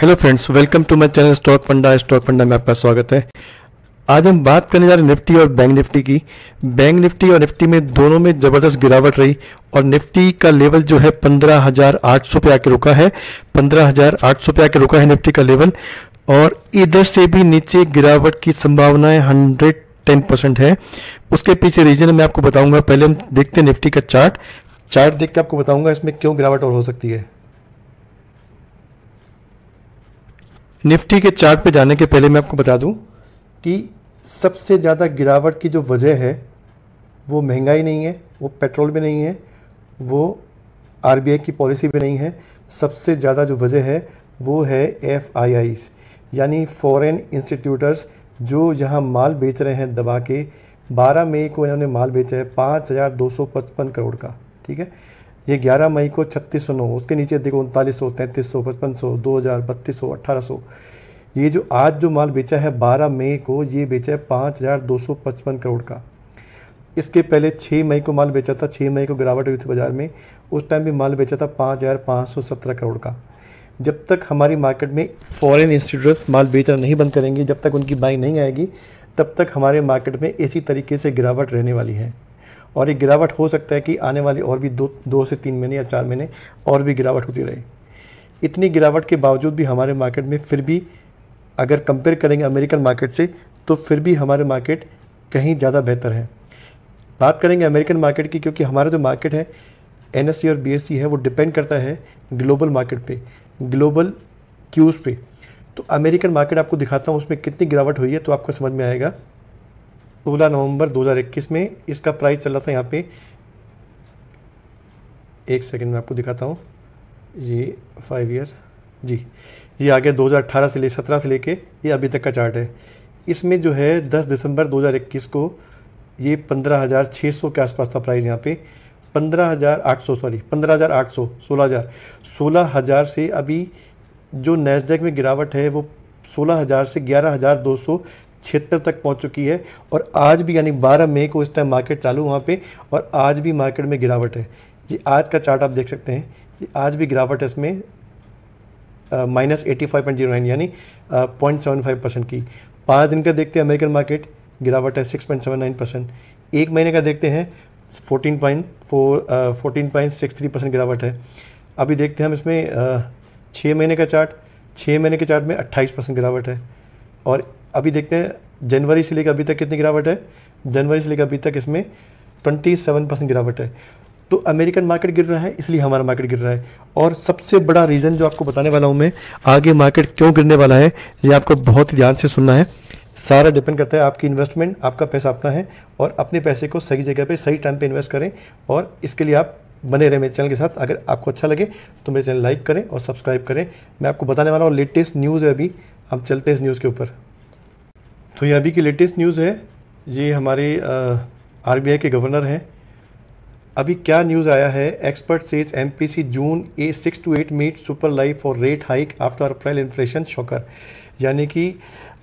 hello friends welcome to my channel stock funda stock funda में आपका स्वागत है आज हम बात करने जा रहे हैं निफ्टी और बैंक निफ्टी की बैंक निफ्टी और निफ्टी में दोनों में जबरदस्त गिरावट रही और निफ्टी का लेवल जो है पंद्रह हजार आठ सौ पे आके रुका है पंद्रह हजार आठ सौ पे आके रुका है निफ्टी का लेवल और इधर से भी नीचे गिरावट की संभावनाएं हंड्रेड टेन परसेंट है उसके पीछे रीजन मैं आपको बताऊंगा पहले हम देखते हैं निफ्टी का चार्ट चार्ट देख के आपको बताऊंगा इसमें क्यों गिरावट और हो सकती है निफ्टी के चार्ट पे जाने के पहले मैं आपको बता दूं कि सबसे ज़्यादा गिरावट की जो वजह है वो महंगाई नहीं है वो पेट्रोल भी नहीं है वो आर की पॉलिसी भी नहीं है सबसे ज़्यादा जो वजह है वो है एफ यानी फॉरेन इंस्टीट्यूटर्स जो यहाँ माल बेच रहे हैं दबा के बारह मई को इन्होंने माल बेचा है पाँच हज़ार दो सौ पचपन करोड़ का ठीक है ये 11 मई को छत्तीस सौ नौ उसके नीचे देखो उनतालीस सौ तैंतीस सौ पचपन सौ दो हज़ार बत्तीस सौ अट्ठारह सौ ये जो आज जो माल बेचा है 12 मई को ये बेचा है पाँच हज़ार दो सौ पचपन करोड़ का इसके पहले 6 मई को माल बेचा था 6 मई को गिरावट हुई थी बाज़ार में उस टाइम भी माल बेचा था पाँच हज़ार पाँच सौ सत्रह करोड़ का जब तक हमारी मार्केट में फॉरेन इंस्टीट्यूट माल बेचना नहीं बंद करेंगे जब तक उनकी बाइंग नहीं आएगी तब तक हमारे मार्केट में इसी तरीके से गिरावट रहने वाली है और ये गिरावट हो सकता है कि आने वाले और भी दो दो से तीन महीने या चार महीने और भी गिरावट होती रहे इतनी गिरावट के बावजूद भी हमारे मार्केट में फिर भी अगर कंपेयर करेंगे अमेरिकन मार्केट से तो फिर भी हमारे मार्केट कहीं ज़्यादा बेहतर है बात करेंगे अमेरिकन मार्केट की क्योंकि हमारा जो मार्केट है एन e और बी e है वो डिपेंड करता है ग्लोबल मार्केट पे ग्लोबल क्यूज़ पे तो अमेरिकन मार्केट आपको दिखाता हूँ उसमें कितनी गिरावट हुई है तो आपको समझ में आएगा सोलह नवंबर 2021 में इसका प्राइस चल रहा था यहाँ पे एक सेकंड में आपको दिखाता हूँ ये फाइव ईयर जी ये आ गया 2018 से ले सत्रह से लेके ये अभी तक का चार्ट है इसमें जो है 10 दिसंबर 2021 को ये 15,600 के आसपास था प्राइस यहाँ पे 15,800 सॉरी 15,800 16,000 16,000 से अभी जो नैसडेक में गिरावट है वो 16,000 से 11,200 छिहत्तर तक पहुंच चुकी है और आज भी यानी 12 मई को इस टाइम मार्केट चालू वहाँ पे और आज भी मार्केट में गिरावट है ये आज का चार्ट आप देख सकते हैं कि आज भी गिरावट है इसमें minus eighty five point zero nine यानी पॉइंट सेवन फाइव परसेंट की पाँच दिन का देखते हैं अमेरिकन मार्केट गिरावट है six point seven nine percent एक महीने का देखते हैं fourteen point four fourteen point six three percent गिरावट है अभी देखते हैं हम इसमें छः महीने का चार्ट छः महीने के चार्ट में अट्ठाईस परसेंट गिरावट है और अभी देखते हैं जनवरी से लेकर अभी तक कितनी गिरावट है जनवरी से लेकर अभी तक इसमें ट्वेंटी सेवन परसेंट गिरावट है तो अमेरिकन मार्केट गिर रहा है इसलिए हमारा मार्केट गिर रहा है और सबसे बड़ा रीज़न जो आपको बताने वाला हूँ मैं आगे मार्केट क्यों गिरने वाला है ये आपको बहुत ध्यान से सुनना है सारा डिपेंड करता है आपकी इन्वेस्टमेंट आपका पैसा अपना है और अपने पैसे को सही जगह पर सही टाइम पर इन्वेस्ट करें और इसके लिए आप बने रहे मेरे चैनल के साथ अगर आपको अच्छा लगे तो मेरे चैनल लाइक करें और सब्सक्राइब करें मैं आपको बताने वाला हूँ लेटेस्ट न्यूज़ है अभी हम चलते हैं इस न्यूज़ के ऊपर तो ये अभी की लेटेस्ट न्यूज़ है ये हमारे आई के गवर्नर हैं अभी क्या न्यूज़ आया है expert says see June a six to eight meet super life for rate hike after April inflation shocker यानी कि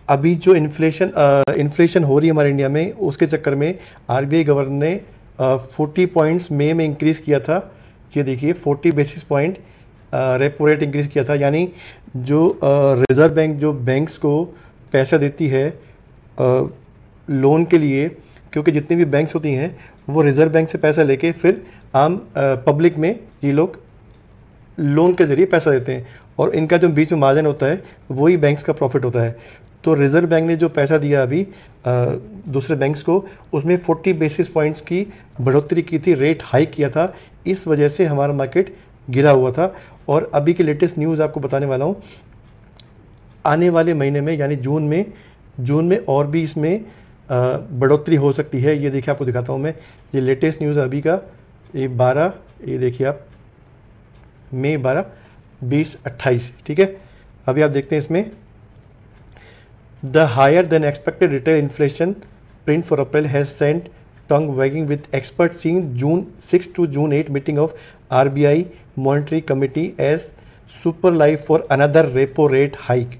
अभी जो इन्फ्लेशन इन्फ्लेशन हो रही है हमारे इंडिया में उसके चक्कर में आई गवर्नर ने फोर्टी पॉइंट्स मे में इंक्रीज़ किया था ये देखिए forty basis point repo rate increase किया था यानी जो रिज़र्व बैंक जो बैंक्स को पैसा देती है लोन के लिए क्योंकि जितनी भी बैंक्स होती हैं वो रिज़र्व बैंक से पैसा लेके फिर आम पब्लिक में ये लोग लोन के ज़रिए पैसा देते हैं और इनका जो बीच में मार्जिन होता है वही बैंक्स का प्रॉफिट होता है तो रिज़र्व बैंक ने जो पैसा दिया अभी दूसरे बैंक्स को उसमें 40 बेसिस पॉइंट्स की बढ़ोतरी की थी रेट हाई किया था इस वजह से हमारा मार्केट गिरा हुआ था और अभी की लेटेस्ट न्यूज़ आपको बताने वाला हूँ आने वाले महीने में यानी जून में जून में और भी इसमें बढ़ोतरी हो सकती है ये देखिए आपको दिखाता हूँ मैं ये लेटेस्ट न्यूज़ अभी का ये बारह ये देखिए आप मई बारह बीस अट्ठाईस ठीक है अभी आप देखते हैं इसमें the higher than expected retail inflation print for April has sent with expert seen June six to June eight meeting of R B I monetary committee as super life for another repo rate hike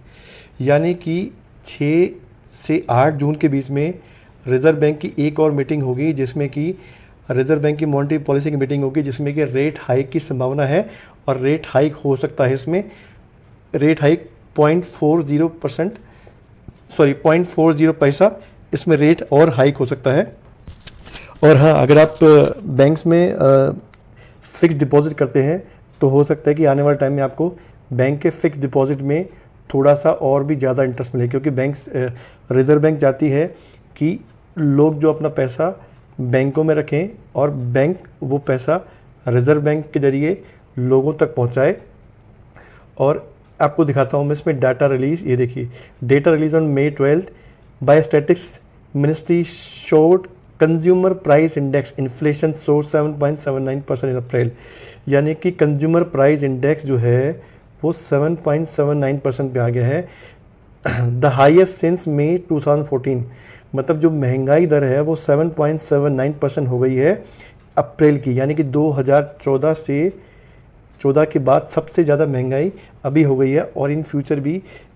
यानी कि छः से 8 जून के बीच में reserve bank की एक और meeting होगी जिसमें कि रिजर्व बैंक की मॉनिटरी पॉलिसी की मीटिंग होगी जिसमें कि रेट हाइक की संभावना है और रेट हाइक हो सकता है इसमें rate hike point four zero percent sorry point four zero पैसा इसमें रेट और हाइक हो सकता है और हाँ अगर आप बैंक्स में फ़िक्स डिपॉज़िट करते हैं तो हो सकता है कि आने वाले टाइम में आपको बैंक के फ़िक्स डिपॉज़िट में थोड़ा सा और भी ज़्यादा इंटरेस्ट मिले क्योंकि बैंक रिज़र्व बैंक चाहती है कि लोग जो अपना पैसा बैंकों में रखें और बैंक वो पैसा रिज़र्व बैंक के ज़रिए लोगों तक पहुंचाए और आपको दिखाता हूं मैं इसमें डाटा रिलीज़ ये देखिए data release on May twelfth by statistics ministry showed consumer price index inflation so seven point seven nine percent in April यानी कि कंज्यूमर प्राइस इंडेक्स जो है वो 7.79 परसेंट पे आ गया है द हाइस्ट सिंस मे 2014 मतलब जो महंगाई दर है वो 7.79 परसेंट हो गई है अप्रैल की यानी कि 2014 से 14 के बाद सबसे ज़्यादा महंगाई अभी हो गई है और इन फ्यूचर भी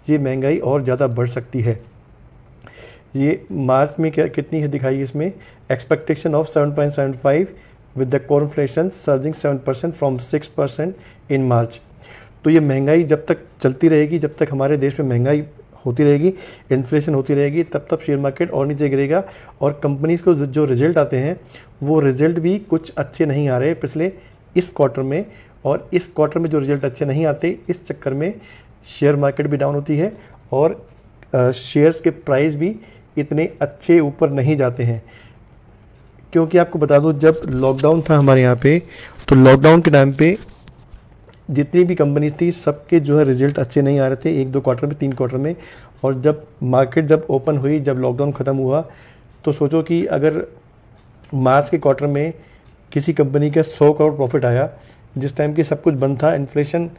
ये महंगाई और ज़्यादा बढ़ सकती है ये मार्च में क्या कितनी है दिखाई इसमें expectation of 7.75 with surging seven percent 7% six 6% in March तो ये महंगाई जब तक चलती रहेगी जब तक हमारे देश में महंगाई होती रहेगी इन्फ्लेशन होती रहेगी तब तब शेयर मार्केट और नीचे गिरेगा और कंपनीज़ को जो रिज़ल्ट आते हैं वो रिज़ल्ट भी कुछ अच्छे नहीं आ रहे पिछले इस क्वार्टर में और इस क्वार्टर में जो रिज़ल्ट अच्छे नहीं आते इस चक्कर में शेयर मार्केट भी डाउन होती है और शेयर्स के प्राइस भी इतने अच्छे ऊपर नहीं जाते हैं क्योंकि आपको बता दूँ जब लॉकडाउन था हमारे यहाँ पे तो लॉकडाउन के टाइम पे जितनी भी कंपनीज थी सबके जो है रिजल्ट अच्छे नहीं आ रहे थे एक दो क्वार्टर में तीन क्वार्टर में और जब मार्केट जब ओपन हुई जब लॉकडाउन ख़त्म हुआ तो सोचो कि अगर मार्च के क्वार्टर में किसी कंपनी का सौ करोड़ प्रॉफिट आया जिस टाइम की सब कुछ बंद था इन्फ्लेशन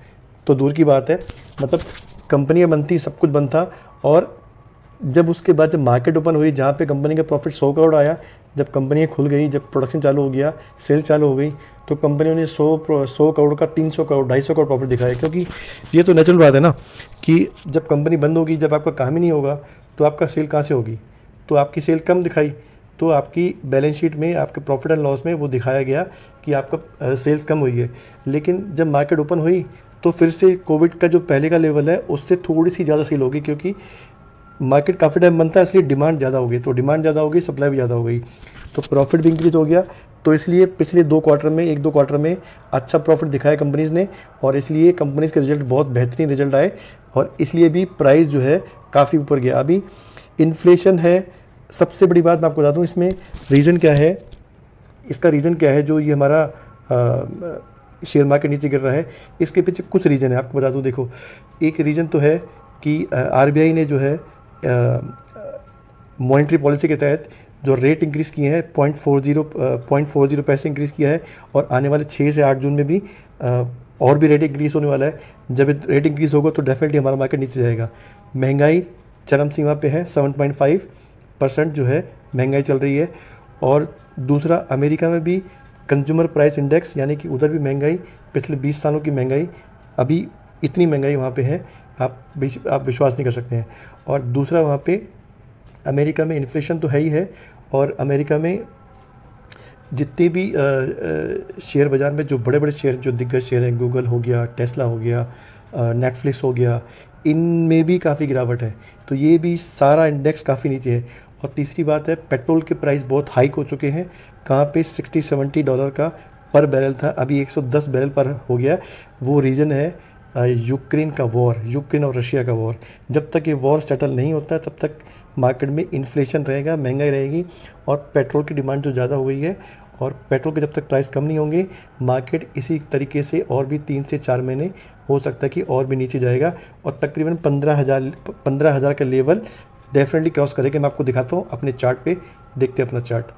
तो दूर की बात है मतलब कंपनियाँ बनती थी सब कुछ बंद था और जब उसके बाद जब मार्केट ओपन हुई जहाँ पे कंपनी का प्रॉफिट सौ करोड़ आया जब कंपनियाँ खुल गई जब प्रोडक्शन चालू हो गया सेल चालू हो गई तो कंपनियों ने सौ सौ करोड़ का तीन सौ करोड़ ढाई सौ करोड़ प्रॉफिट दिखाया क्योंकि ये तो नेचुरल बात है ना कि जब कंपनी बंद होगी जब आपका काम ही नहीं होगा तो आपका सेल कहाँ से होगी तो आपकी सेल कम दिखाई तो आपकी बैलेंस शीट में आपके प्रॉफिट एंड लॉस में वो दिखाया गया कि आपका सेल्स कम हुई है लेकिन जब मार्केट ओपन हुई तो फिर से कोविड का जो पहले का लेवल है उससे थोड़ी सी ज़्यादा सेल होगी क्योंकि मार्केट काफ़ी टाइम बनता है इसलिए डिमांड ज़्यादा हो गई तो डिमांड ज़्यादा हो गई सप्लाई भी ज़्यादा हो गई तो प्रॉफिट भी इंक्रीज़ हो गया तो इसलिए पिछले दो क्वार्टर में एक दो क्वार्टर में अच्छा प्रॉफिट दिखाया कंपनीज़ ने और इसलिए कंपनीज़ के रिजल्ट बहुत बेहतरीन रिजल्ट आए और इसलिए भी प्राइस जो है काफ़ी ऊपर गया अभी इन्फ्लेशन है सबसे बड़ी बात मैं आपको बता दूँ इसमें रीज़न क्या है इसका रीज़न क्या है जो ये हमारा शेयर मार्केट नीचे गिर रहा है इसके पीछे कुछ रीज़न है आपको बता दूँ देखो एक रीज़न तो है कि आर ने जो है मॉनिटरी पॉलिसी के तहत जो रेट इंक्रीज़ किए हैं point four zero point four zero पैसे इंक्रीज़ किया है और आने वाले छः से आठ जून में भी uh, और भी रेट इंक्रीज़ होने वाला है जब रेट इंक्रीज़ होगा तो डेफिनेटली हमारा मार्केट नीचे जाएगा महंगाई चरम सीमा पे है सेवन पॉइंट फाइव परसेंट जो है महंगाई चल रही है और दूसरा अमेरिका में भी कंज्यूमर प्राइस इंडेक्स यानी कि उधर भी महंगाई पिछले बीस सालों की महंगाई अभी इतनी महंगाई वहाँ पे है आप आप विश्वास नहीं कर सकते हैं और दूसरा वहाँ पे अमेरिका में इन्फ्लेशन तो है ही है और अमेरिका में जितने भी शेयर बाज़ार में जो बड़े बड़े शेयर जो दिग्गज शेयर हैं गूगल हो गया टेस्ला हो गया नेटफ्लिक्स हो गया इन में भी काफ़ी गिरावट है तो ये भी सारा इंडेक्स काफ़ी नीचे है और तीसरी बात है पेट्रोल के प्राइस बहुत हाइक हो चुके हैं कहाँ पे 60 70 डॉलर का पर बैरल था अभी 110 बैरल पर हो गया वो रीज़न है यूक्रेन का वॉर यूक्रेन और रशिया का वॉर जब तक ये वॉर सेटल नहीं होता तब तक मार्केट में इन्फ्लेशन रहेगा महंगाई रहेगी और पेट्रोल की डिमांड जो ज़्यादा हो गई है और पेट्रोल के जब तक प्राइस कम नहीं होंगे मार्केट इसी तरीके से और भी तीन से चार महीने हो सकता है कि और भी नीचे जाएगा और तकरीबन पंद्रह हज़ार पंद्रह हज़ार का लेवल डेफिनेटली क्रॉस करेगा मैं आपको दिखाता हूँ अपने चार्ट पे देखते हैं अपना चार्ट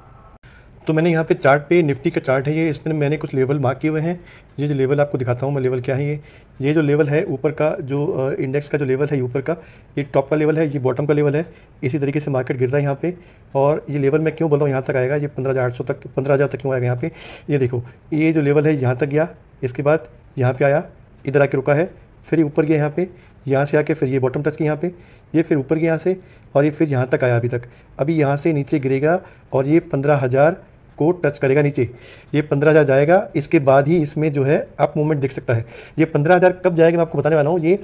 तो मैंने यहाँ पे चार्ट पे निफ्टी का चार्ट है ये इसमें मैंने कुछ लेवल मार्क किए हुए हैं ये जो लेवल आपको दिखाता हूँ मैं लेवल क्या है ये ये जो लेवल है ऊपर का जो इंडेक्स का जो लेवल है ऊपर का ये टॉप का लेवल है ये बॉटम का लेवल है इसी तरीके से मार्केट गिर रहा है यहाँ पे और ये लेवल मैं क्यों बोल रहा हूँ यहाँ तक आएगा ये पंद्रह तक पंद्रह तक क्यों आएगा यहाँ पे ये देखो ये जो लेवल है यहाँ तक गया इसके बाद यहाँ पर आया इधर आके रुका है फिर ऊपर गया यहाँ पे यहाँ से आके फिर ये बॉटम टच की यहाँ पे ये फिर ऊपर गया यहाँ से और ये फिर यहाँ तक आया अभी तक अभी यहाँ से नीचे गिरेगा और ये पंद्रह हज़ार को टच करेगा नीचे ये पंद्रह हज़ार जाएगा इसके बाद ही इसमें जो है आप मूवमेंट देख सकता है ये पंद्रह हज़ार कब जाएगा मैं आपको बताने वाला हूँ ये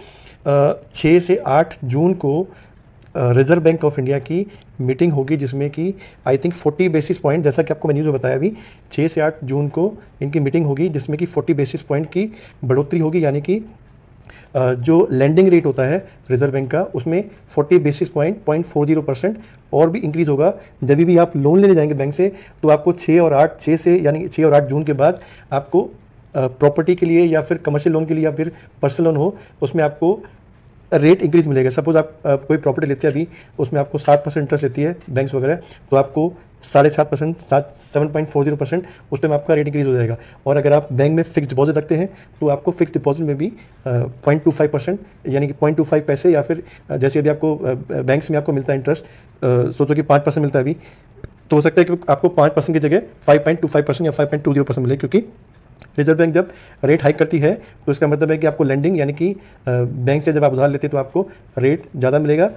छः से आठ जून को रिजर्व बैंक ऑफ इंडिया की मीटिंग होगी जिसमें कि आई थिंक 40 बेसिस पॉइंट जैसा कि आपको मैंने न्यूज़ बताया अभी 6 से 8 जून को इनकी मीटिंग होगी जिसमें कि 40 बेसिस पॉइंट की बढ़ोतरी होगी यानी कि जो लैंडिंग रेट होता है रिजर्व बैंक का उसमें 40 basis point point four zero percent और भी इंक्रीज होगा जब भी आप लोन लेने जाएंगे बैंक से तो आपको 6 और 8 6 से यानी 6 और 8 जून के बाद आपको प्रॉपर्टी के लिए या फिर कमर्शियल लोन के लिए या फिर पर्सनल लोन हो उसमें आपको रेट इंक्रीज मिलेगा सपोज आप, कोई प्रॉपर्टी लेते हैं अभी उसमें आपको सात परसेंट इंटरेस्ट लेती है बैंक्स वगैरह तो आपको साढ़े सात परसेंट सात seven point four zero percent उस टाइम आपका रेट इंक्रीज हो जाएगा और अगर आप बैंक में फिक्स डिपॉजिट रखते हैं तो आपको फिक्स डिपॉजिट में भी पॉइंट टू फाइव परसेंट यानी कि पॉइंट टू फाइव पैसे या फिर जैसे अभी आपको बैंक्स में आपको मिलता है इंटरेस्ट सोचो कि पाँच परसेंट मिलता है अभी तो हो सकता है कि आपको पाँच परसेंट की जगह five point two five percent या five point two zero percent मिले क्योंकि रिजर्व बैंक जब रेट हाइक करती है तो इसका मतलब है कि आपको लैंडिंग यानी कि बैंक से जब आप उधार लेते हैं तो आपको रेट ज़्यादा मिलेगा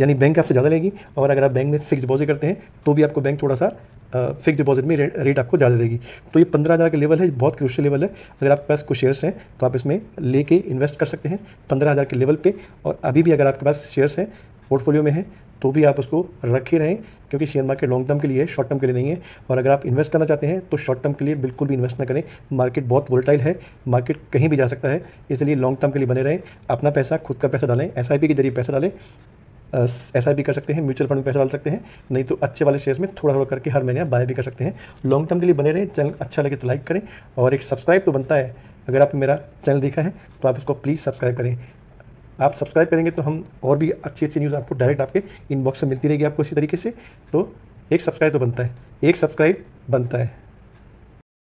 यानी बैंक आपसे ज़्यादा लेगी और अगर आप बैंक में फिक्स डिपॉजिट करते हैं तो भी आपको बैंक थोड़ा सा फिक्स डिपॉजिट में रेट, आपको ज़्यादा देगी तो ये पंद्रह हज़ार का लेवल है बहुत क्रुशियल लेवल है अगर आपके पास कुछ शेयर्स हैं तो आप इसमें लेके इन्वेस्ट कर सकते हैं पंद्रह हज़ार के लेवल पे और अभी भी अगर आपके पास शेयर्स हैं पोर्टफोलियो में है तो भी आप उसको रख ही रहें क्योंकि शेयर मार्केट लॉन्ग टर्म के लिए है शॉर्ट टर्म के लिए नहीं है और अगर आप इन्वेस्ट करना चाहते हैं तो शॉर्ट टर्म के लिए बिल्कुल भी इन्वेस्ट ना करें मार्केट बहुत वोलेटाइल है मार्केट कहीं भी जा सकता है इसलिए लॉन्ग टर्म के लिए बने रहें अपना पैसा खुद का पैसा डालें एस के जरिए पैसा डालें एस भी कर सकते हैं म्यूचुअल फंड में पैसा डाल सकते हैं नहीं तो अच्छे वाले शेयर्स में थोड़ा थोड़ा करके हर महीने आप बाय भी कर सकते हैं लॉन्ग टर्म के लिए बने रहें चैनल अच्छा लगे तो लाइक करें और एक सब्सक्राइब तो बनता है अगर आपने मेरा चैनल देखा है तो आप इसको प्लीज़ सब्सक्राइब करें आप सब्सक्राइब करेंगे तो हम और भी अच्छी अच्छी न्यूज़ आपको डायरेक्ट आपके इनबॉक्स में मिलती रहेगी आपको इसी तरीके से तो एक सब्सक्राइब तो बनता है एक सब्सक्राइब बनता है